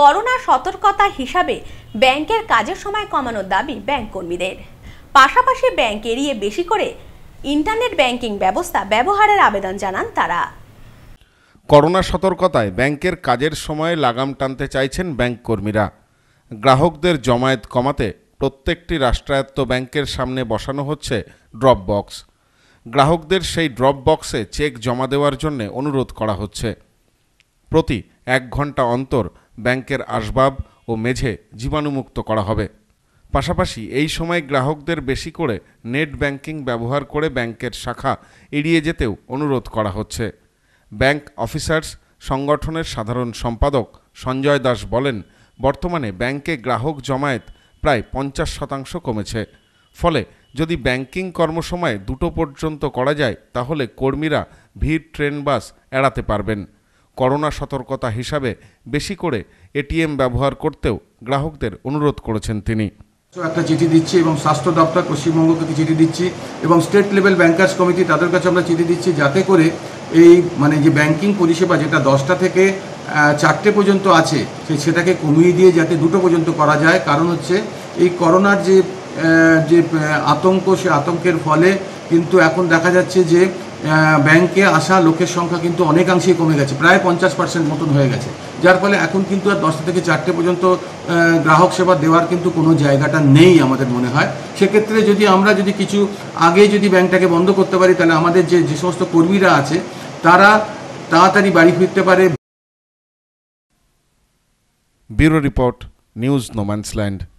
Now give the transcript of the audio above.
corona সতর্কতা হিসাবে ব্যাংকের কাজের সময় কমানোর দাবি ব্যাংক কর্মীদের পাশাপাশি ব্যাংক এড়িয়ে বেশি করে ইন্টারনেট ব্যাংকিং ব্যবস্থা ব্যবহারের আবেদন জানান তারা করোনা সতর্কতায় ব্যাংকের কাজের সময়ে লাগাম টানতে চাইছেন ব্যাংক কর্মীরা গ্রাহকদের জমায়েত কমাতে প্রত্যেকটি রাষ্ট্রায়ত্ত ব্যাংকের সামনে বসানো হচ্ছে ড্রপ বক্স গ্রাহকদের সেই ড্রপ বক্সে চেক জমা দেওয়ার জন্য অনুরোধ করা হচ্ছে প্রতি এক ঘন্টা অন্তর ব্যাংকের আসবাব ও মেঝে জীবাণুমুক্ত করা হবে পাশাপাশি এই সময় গ্রাহকদের বেশি করে নেট ব্যাংকিং ব্যবহার করে ব্যাংকের শাখা এড়িয়ে যেতেও অনুরোধ করা হচ্ছে ব্যাংক অফিসার্স সংগঠনের সাধারণ সম্পাদক সঞ্জয় দাস বলেন বর্তমানে ব্যাংকে গ্রাহক জমায়েত প্রায় পঞ্চাশ শতাংশ কমেছে ফলে যদি ব্যাংকিং কর্মসময় দুটো পর্যন্ত করা যায় তাহলে কর্মীরা ভিড় ট্রেন বাস এড়াতে পারবেন করোনা সতর্কতা হিসাবে বেশি করে এটিএম ব্যবহার করতেও গ্রাহকদের অনুরোধ করেছেন তিনি একটা চিঠি দিচ্ছি এবং স্বাস্থ্য দপ্তর পশ্চিমবঙ্গকে চিঠি দিচ্ছি এবং স্টেট লেভেল ব্যাংকার্স কমিটি তাদের কাছে আমরা চিঠি দিচ্ছি যাতে করে এই মানে যে ব্যাংকিং পরিষেবা যেটা দশটা থেকে চারটে পর্যন্ত আছে সেই সেটাকে কমিয়ে দিয়ে যাতে দুটো পর্যন্ত করা যায় কারণ হচ্ছে এই করোনার যে যে আতঙ্ক সে আতঙ্কের ফলে কিন্তু এখন দেখা যাচ্ছে যে ব্যাংকে আসা লোকের সংখ্যা কিন্তু অনেকাংশেই কমে গেছে প্রায় পঞ্চাশ পার্সেন্ট মতন হয়ে গেছে যার ফলে এখন কিন্তু আর দশটা থেকে চারটে পর্যন্ত গ্রাহক সেবা দেওয়ার কিন্তু কোনো জায়গাটা নেই আমাদের মনে হয় সেক্ষেত্রে যদি আমরা যদি কিছু আগে যদি ব্যাংকটাকে বন্ধ করতে পারি তাহলে আমাদের যে যে সমস্ত কর্মীরা আছে তারা তাড়াতাড়ি বাড়ি ফিরতে পারে ব্যুরো রিপোর্ট নিউজ নোম্যান্সল্যান্ড